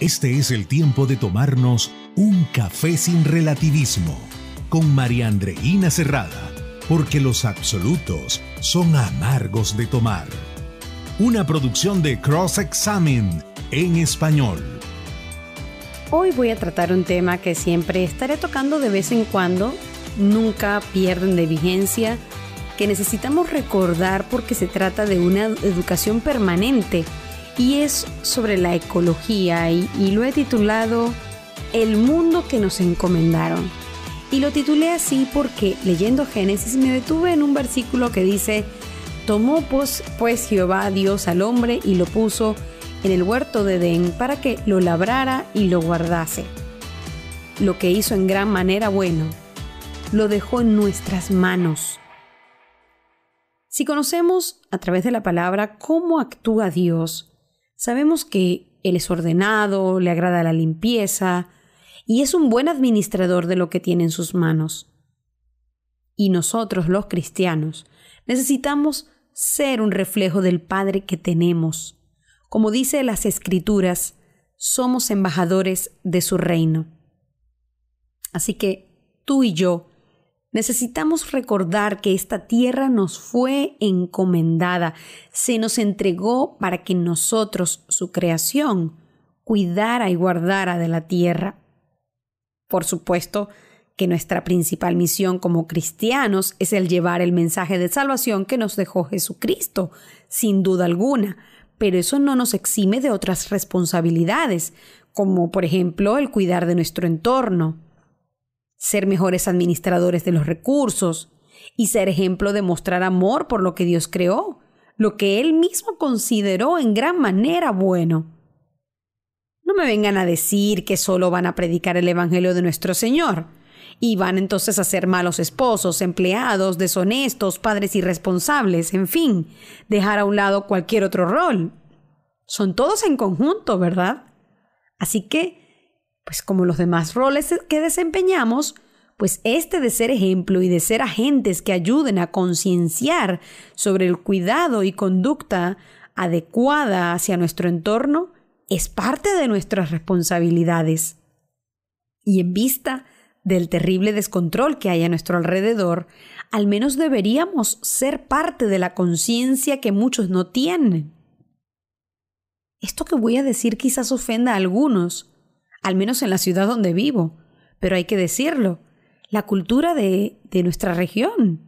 Este es el tiempo de tomarnos un café sin relativismo con María Andreína Cerrada, porque los absolutos son amargos de tomar. Una producción de Cross Examen en español. Hoy voy a tratar un tema que siempre estaré tocando de vez en cuando, nunca pierden de vigencia, que necesitamos recordar porque se trata de una educación permanente y es sobre la ecología y, lo he titulado El mundo que nos encomendaron. Y lo titulé así porque leyendo Génesis me detuve en un versículo que dice, tomó pues, pues Jehová Dios al hombre y lo puso en el huerto de Edén para que lo labrara y lo guardase. Lo que hizo en gran manera bueno, lo dejó en nuestras manos. Si conocemos a través de la palabra cómo actúa Dios, Sabemos que él es ordenado, le agrada la limpieza y es un buen administrador de lo que tiene en sus manos. Y nosotros los cristianos necesitamos ser un reflejo del Padre que tenemos. Como dice las Escrituras, somos embajadores de su reino. Así que tú y yo Necesitamos recordar que esta tierra nos fue encomendada, se nos entregó para que nosotros, su creación, cuidara y guardara de la tierra. Por supuesto que nuestra principal misión como cristianos es el llevar el mensaje de salvación que nos dejó Jesucristo, sin duda alguna, pero eso no nos exime de otras responsabilidades, como por ejemplo el cuidar de nuestro entorno, ser mejores administradores de los recursos y ser ejemplo de mostrar amor por lo que Dios creó, lo que Él mismo consideró en gran manera bueno. No me vengan a decir que solo van a predicar el Evangelio de nuestro Señor y van entonces a ser malos esposos, empleados, deshonestos, padres irresponsables, en fin, dejar a un lado cualquier otro rol. Son todos en conjunto, ¿verdad? Así que pues como los demás roles que desempeñamos, pues este de ser ejemplo y de ser agentes que ayuden a concienciar sobre el cuidado y conducta adecuada hacia nuestro entorno es parte de nuestras responsabilidades. Y en vista del terrible descontrol que hay a nuestro alrededor, al menos deberíamos ser parte de la conciencia que muchos no tienen. Esto que voy a decir quizás ofenda a algunos, al menos en la ciudad donde vivo. Pero hay que decirlo, la cultura de, nuestra región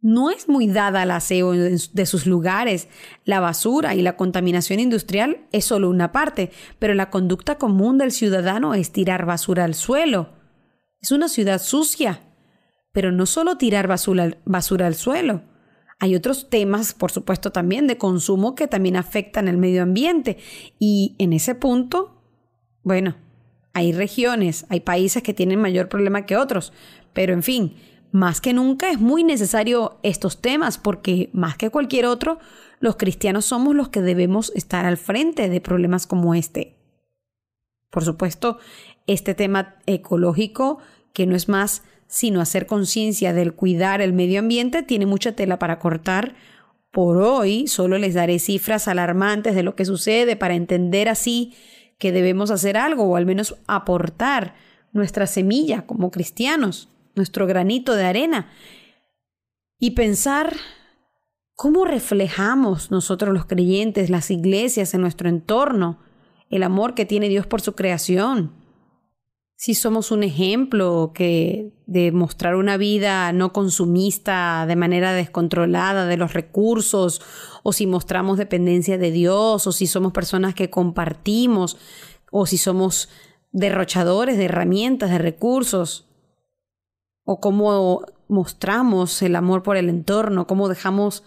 no es muy dada al aseo de sus lugares. La basura y la contaminación industrial es solo una parte, pero la conducta común del ciudadano es tirar basura al suelo. Es una ciudad sucia, pero no solo tirar basura, basura al suelo. Hay otros temas, por supuesto, también de consumo que también afectan al medio ambiente. Y en ese punto, bueno, hay regiones, hay países que tienen mayor problema que otros, pero en fin, más que nunca es muy necesario estos temas porque más que cualquier otro, los cristianos somos los que debemos estar al frente de problemas como este. Por supuesto, este tema ecológico, que no es más sino hacer conciencia del cuidar el medio ambiente, tiene mucha tela para cortar. Por hoy solo les daré cifras alarmantes de lo que sucede para entender así que debemos hacer algo o al menos aportar nuestra semilla como cristianos, nuestro granito de arena y pensar cómo reflejamos nosotros los creyentes, las iglesias en nuestro entorno, el amor que tiene Dios por su creación, si somos un ejemplo que de mostrar una vida no consumista de manera descontrolada de los recursos o si mostramos dependencia de Dios o si somos personas que compartimos o si somos derrochadores de herramientas, de recursos o cómo mostramos el amor por el entorno, cómo dejamos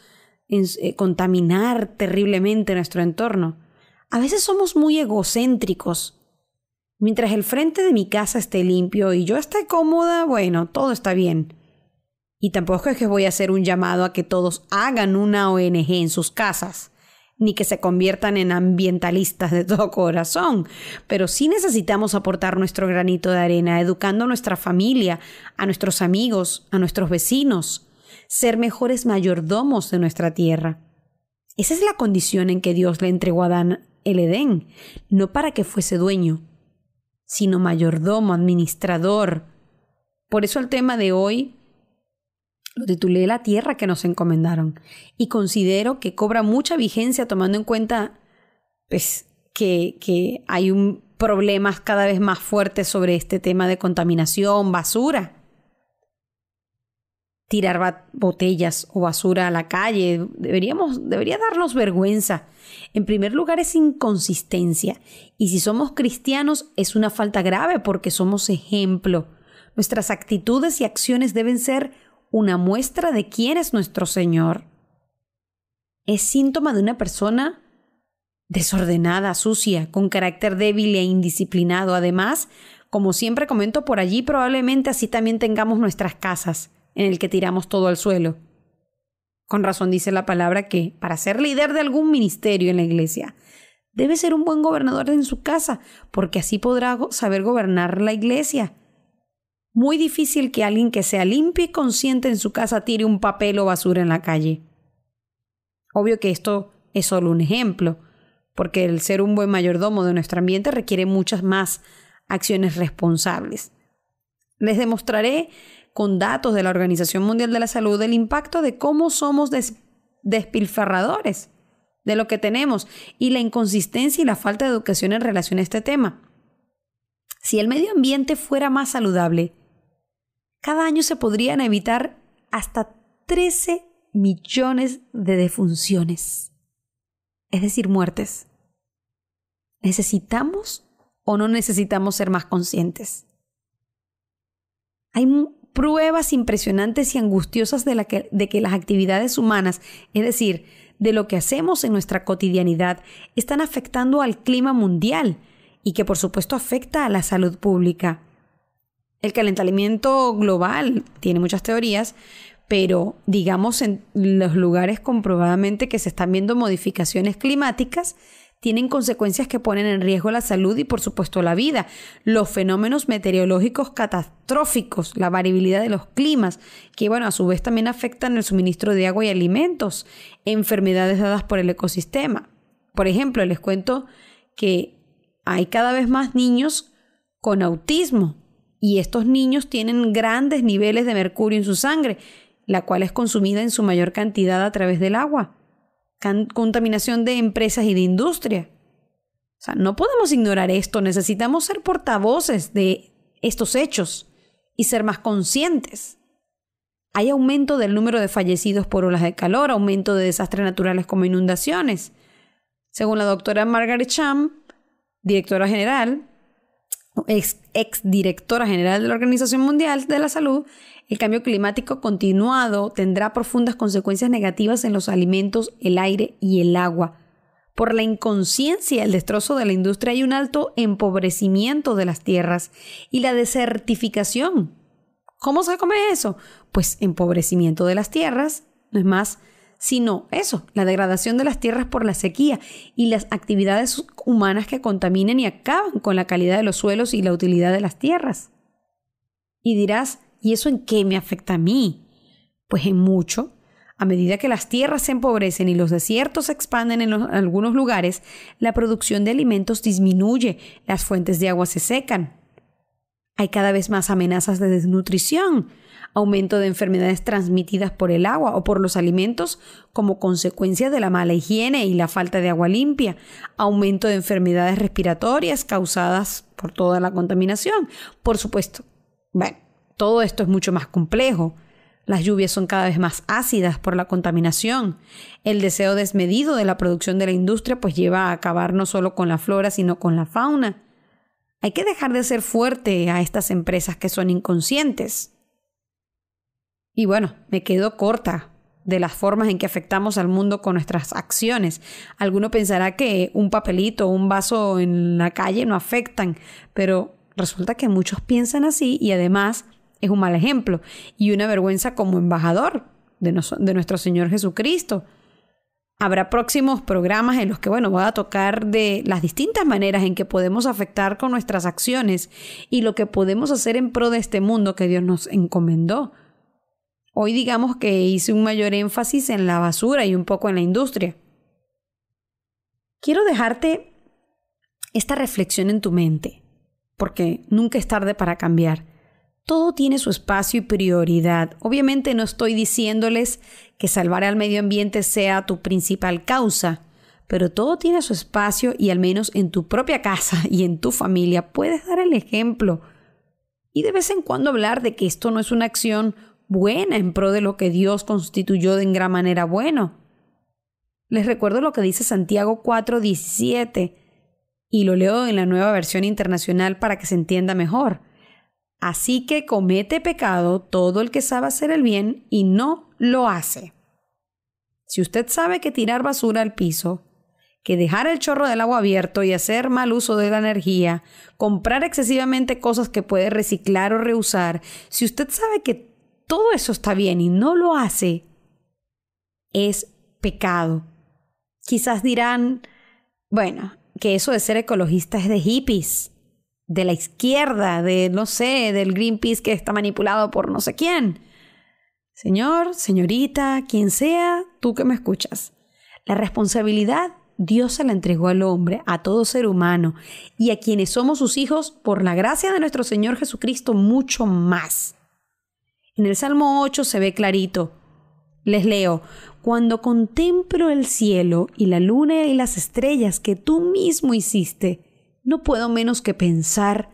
eh, contaminar terriblemente nuestro entorno. A veces somos muy egocéntricos Mientras el frente de mi casa esté limpio y yo esté cómoda, bueno, todo está bien. Y tampoco es que voy a hacer un llamado a que todos hagan una ONG en sus casas, ni que se conviertan en ambientalistas de todo corazón, pero sí necesitamos aportar nuestro granito de arena, educando a nuestra familia, a nuestros amigos, a nuestros vecinos, ser mejores mayordomos de nuestra tierra. Esa es la condición en que Dios le entregó a Adán el Edén, no para que fuese dueño, sino mayordomo, administrador. Por eso el tema de hoy lo titulé La tierra que nos encomendaron y considero que cobra mucha vigencia tomando en cuenta pues, que, que hay un, problemas cada vez más fuertes sobre este tema de contaminación, basura tirar botellas o basura a la calle. Deberíamos, debería darnos vergüenza. En primer lugar es inconsistencia. Y si somos cristianos es una falta grave porque somos ejemplo. Nuestras actitudes y acciones deben ser una muestra de quién es nuestro Señor. Es síntoma de una persona desordenada, sucia, con carácter débil e indisciplinado. Además, como siempre comento por allí, probablemente así también tengamos nuestras casas en el que tiramos todo al suelo. Con razón dice la palabra que para ser líder de algún ministerio en la iglesia, debe ser un buen gobernador en su casa, porque así podrá saber gobernar la iglesia. Muy difícil que alguien que sea limpio y consciente en su casa tire un papel o basura en la calle. Obvio que esto es solo un ejemplo, porque el ser un buen mayordomo de nuestro ambiente requiere muchas más acciones responsables. Les demostraré con datos de la Organización Mundial de la Salud el impacto de cómo somos despilfarradores de lo que tenemos y la inconsistencia y la falta de educación en relación a este tema. Si el medio ambiente fuera más saludable, cada año se podrían evitar hasta 13 millones de defunciones, es decir, muertes. ¿Necesitamos o no necesitamos ser más conscientes? Hay pruebas impresionantes y angustiosas de, que, que las actividades humanas, es decir, de lo que hacemos en nuestra cotidianidad, están afectando al clima mundial y que por supuesto afecta a la salud pública. El calentamiento global tiene muchas teorías, pero digamos en los lugares comprobadamente que se están viendo modificaciones climáticas, tienen consecuencias que ponen en riesgo la salud y por supuesto la vida. Los fenómenos meteorológicos catastróficos, la variabilidad de los climas, que bueno, a su vez también afectan el suministro de agua y alimentos, enfermedades dadas por el ecosistema. Por ejemplo, les cuento que hay cada vez más niños con autismo y estos niños tienen grandes niveles de mercurio en su sangre, la cual es consumida en su mayor cantidad a través del agua contaminación de empresas y de industria. O sea, no podemos ignorar esto, necesitamos ser portavoces de estos hechos y ser más conscientes. Hay aumento del número de fallecidos por olas de calor, aumento de desastres naturales como inundaciones. Según la doctora Margaret Cham, directora general, ex, directora general de la Organización Mundial de la Salud, el cambio climático continuado tendrá profundas consecuencias negativas en los alimentos, el aire y el agua. Por la inconsciencia y el destrozo de la industria hay un alto empobrecimiento de las tierras y la desertificación. ¿Cómo se come eso? Pues empobrecimiento de las tierras, no es más, sino eso, la degradación de las tierras por la sequía y las actividades humanas que contaminan y acaban con la calidad de los suelos y la utilidad de las tierras. Y dirás, ¿Y eso en qué me afecta a mí? Pues en mucho. A medida que las tierras se empobrecen y los desiertos se expanden en, algunos lugares, la producción de alimentos disminuye, las fuentes de agua se secan. Hay cada vez más amenazas de desnutrición, aumento de enfermedades transmitidas por el agua o por los alimentos como consecuencia de la mala higiene y la falta de agua limpia, aumento de enfermedades respiratorias causadas por toda la contaminación, por supuesto. Bueno, todo esto es mucho más complejo. Las lluvias son cada vez más ácidas por la contaminación. El deseo desmedido de la producción de la industria pues lleva a acabar no solo con la flora, sino con la fauna. Hay que dejar de ser fuerte a estas empresas que son inconscientes. Y bueno, me quedo corta de las formas en que afectamos al mundo con nuestras acciones. Alguno pensará que un papelito o un vaso en la calle no afectan, pero resulta que muchos piensan así y además es un mal ejemplo y una vergüenza como embajador de, nuestro Señor Jesucristo. Habrá próximos programas en los que, bueno, voy a tocar de las distintas maneras en que podemos afectar con nuestras acciones y lo que podemos hacer en pro de este mundo que Dios nos encomendó. Hoy digamos que hice un mayor énfasis en la basura y un poco en la industria. Quiero dejarte esta reflexión en tu mente, porque nunca es tarde para cambiar. Todo tiene su espacio y prioridad. Obviamente no estoy diciéndoles que salvar al medio ambiente sea tu principal causa, pero todo tiene su espacio y al menos en tu propia casa y en tu familia puedes dar el ejemplo. Y de vez en cuando hablar de que esto no es una acción buena en pro de lo que Dios constituyó de en gran manera bueno. Les recuerdo lo que dice Santiago 4:17 y lo leo en la nueva versión internacional para que se entienda mejor. Así que comete pecado todo el que sabe hacer el bien y no lo hace. Si usted sabe que tirar basura al piso, que dejar el chorro del agua abierto y hacer mal uso de la energía, comprar excesivamente cosas que puede reciclar o reusar, si usted sabe que todo eso está bien y no lo hace, es pecado. Quizás dirán, bueno, que eso de ser ecologista es de hippies de la izquierda, de, no sé, del Greenpeace que está manipulado por no sé quién. Señor, señorita, quien sea, tú que me escuchas. La responsabilidad Dios se la entregó al hombre, a todo ser humano, y a quienes somos sus hijos, por la gracia de nuestro Señor Jesucristo, mucho más. En el Salmo 8 se ve clarito. Les leo, cuando contemplo el cielo y la luna y las estrellas que tú mismo hiciste, no puedo menos que pensar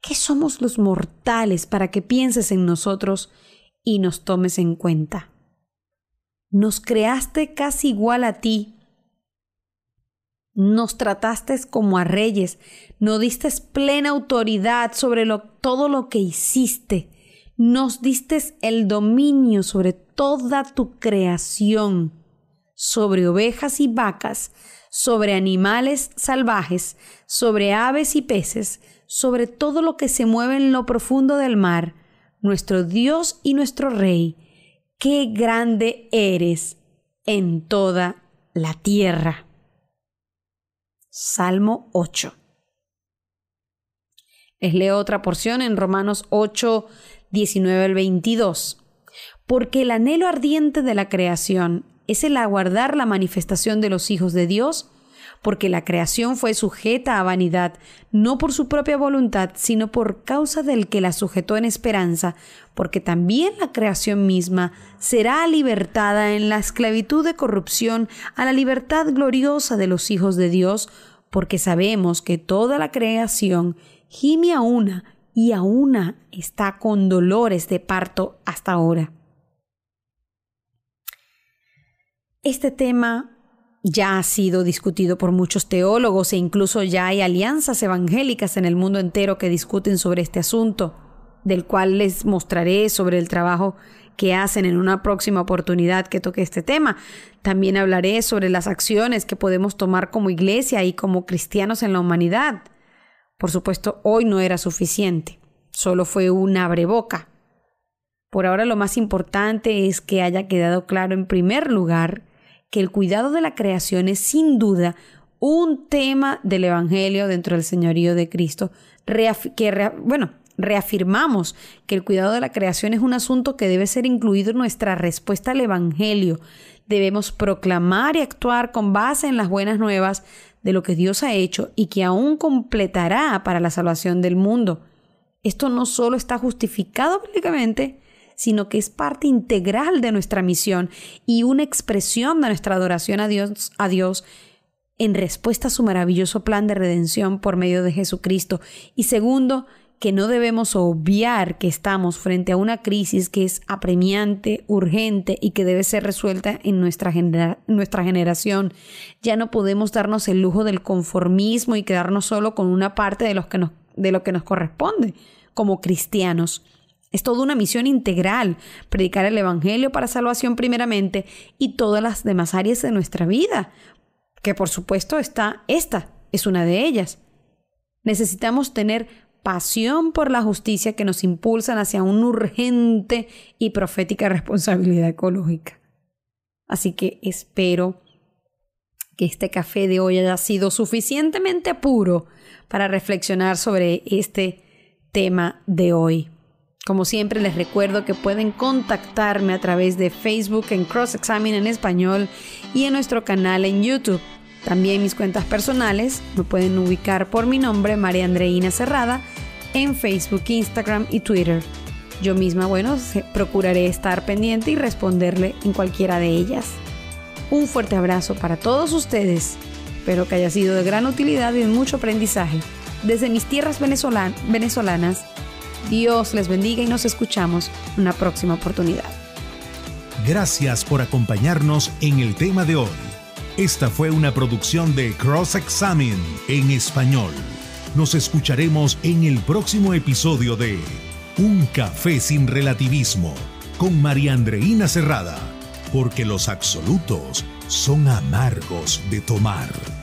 que somos los mortales para que pienses en nosotros y nos tomes en cuenta. Nos creaste casi igual a ti. Nos trataste como a reyes, nos diste plena autoridad sobre todo lo que hiciste, nos diste el dominio sobre toda tu creación sobre ovejas y vacas, sobre animales salvajes, sobre aves y peces, sobre todo lo que se mueve en lo profundo del mar, nuestro Dios y nuestro Rey, qué grande eres en toda la tierra. Salmo 8. Les leo otra porción en Romanos 8, 19 al 22. Porque el anhelo ardiente de la creación es el aguardar la manifestación de los hijos de Dios, porque la creación fue sujeta a vanidad, no por su propia voluntad, sino por causa del que la sujetó en esperanza, porque también la creación misma será libertada en la esclavitud de corrupción a la libertad gloriosa de los hijos de Dios, porque sabemos que toda la creación gime a una y a una está con dolores de parto hasta ahora. Este tema ya ha sido discutido por muchos teólogos e incluso ya hay alianzas evangélicas en el mundo entero que discuten sobre este asunto, del cual les mostraré sobre el trabajo que hacen en una próxima oportunidad que toque este tema. También hablaré sobre las acciones que podemos tomar como iglesia y como cristianos en la humanidad. Por supuesto, hoy no era suficiente, solo fue una boca. Por ahora lo más importante es que haya quedado claro en primer lugar que el cuidado de la creación es sin duda un tema del Evangelio dentro del señorío de Cristo, bueno, reafirmamos que el cuidado de la creación es un asunto que debe ser incluido en nuestra respuesta al Evangelio. Debemos proclamar y actuar con base en las buenas nuevas de lo que Dios ha hecho y que aún completará para la salvación del mundo. Esto no solo está justificado bíblicamente, sino que es parte integral de nuestra misión y una expresión de nuestra adoración a Dios, a Dios en respuesta a su maravilloso plan de redención por medio de Jesucristo. Y segundo, que no debemos obviar que estamos frente a una crisis que es apremiante, urgente y que debe ser resuelta en nuestra, nuestra generación. Ya no podemos darnos el lujo del conformismo y quedarnos solo con una parte de, los de lo que nos corresponde como cristianos. Es toda una misión integral, predicar el Evangelio para salvación primeramente y todas las demás áreas de nuestra vida, que por supuesto está esta, es una de ellas. Necesitamos tener pasión por la justicia que nos impulsan hacia una urgente y profética responsabilidad ecológica. Así que espero que este café de hoy haya sido suficientemente puro para reflexionar sobre este tema de hoy. Como siempre les recuerdo que pueden contactarme a través de Facebook en Cross Examine en español y en nuestro canal en YouTube. También mis cuentas personales me pueden ubicar por mi nombre María Andreina Cerrada en Facebook, Instagram y Twitter. Yo misma, bueno, procuraré estar pendiente y responderle en cualquiera de ellas. Un fuerte abrazo para todos ustedes. Espero que haya sido de gran utilidad y mucho aprendizaje. Desde mis tierras venezolanas, Dios les bendiga y nos escuchamos una próxima oportunidad. Gracias por acompañarnos en el tema de hoy. Esta fue una producción de Cross Examine en español. Nos escucharemos en el próximo episodio de Un café sin relativismo con María Andreina Cerrada, porque los absolutos son amargos de tomar.